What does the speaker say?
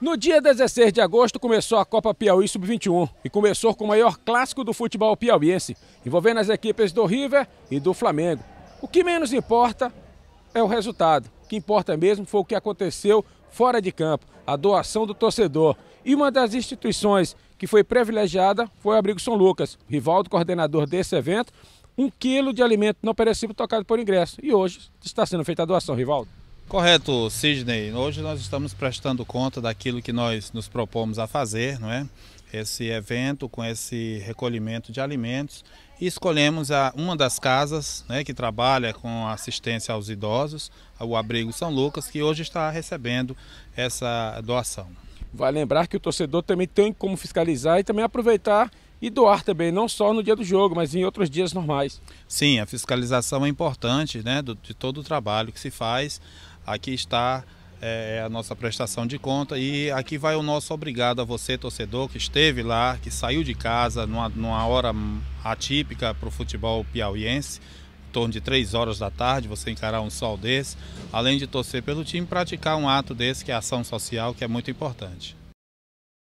No dia 16 de agosto começou a Copa Piauí Sub-21 e começou com o maior clássico do futebol piauiense, envolvendo as equipes do River e do Flamengo. O que menos importa é o resultado. O que importa mesmo foi o que aconteceu fora de campo, a doação do torcedor. E uma das instituições que foi privilegiada foi o Abrigo São Lucas. Rivaldo, coordenador desse evento, um quilo de alimento não perecível tocado por ingresso. E hoje está sendo feita a doação, Rivaldo. Correto, Sidney. Hoje nós estamos prestando conta daquilo que nós nos propomos a fazer, não é? Esse evento com esse recolhimento de alimentos e escolhemos a, uma das casas né, que trabalha com assistência aos idosos, o Abrigo São Lucas, que hoje está recebendo essa doação. Vai lembrar que o torcedor também tem como fiscalizar e também aproveitar e doar também, não só no dia do jogo, mas em outros dias normais. Sim, a fiscalização é importante né, do, de todo o trabalho que se faz. Aqui está é, a nossa prestação de conta e aqui vai o nosso obrigado a você, torcedor, que esteve lá, que saiu de casa numa, numa hora atípica para o futebol piauiense em torno de três horas da tarde, você encarar um sol desse, além de torcer pelo time, praticar um ato desse, que é ação social, que é muito importante.